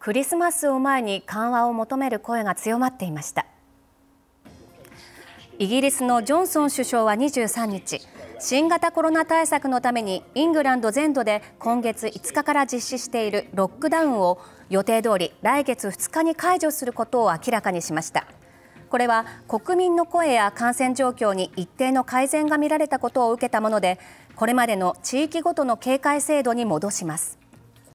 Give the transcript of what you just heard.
クリスマスを前に緩和を求める声が強まっていましたイギリスのジョンソン首相は23日新型コロナ対策のためにイングランド全土で今月5日から実施しているロックダウンを予定通り来月2日に解除することを明らかにしましたこれは国民の声や感染状況に一定の改善が見られたことを受けたものでこれまでの地域ごとの警戒制度に戻します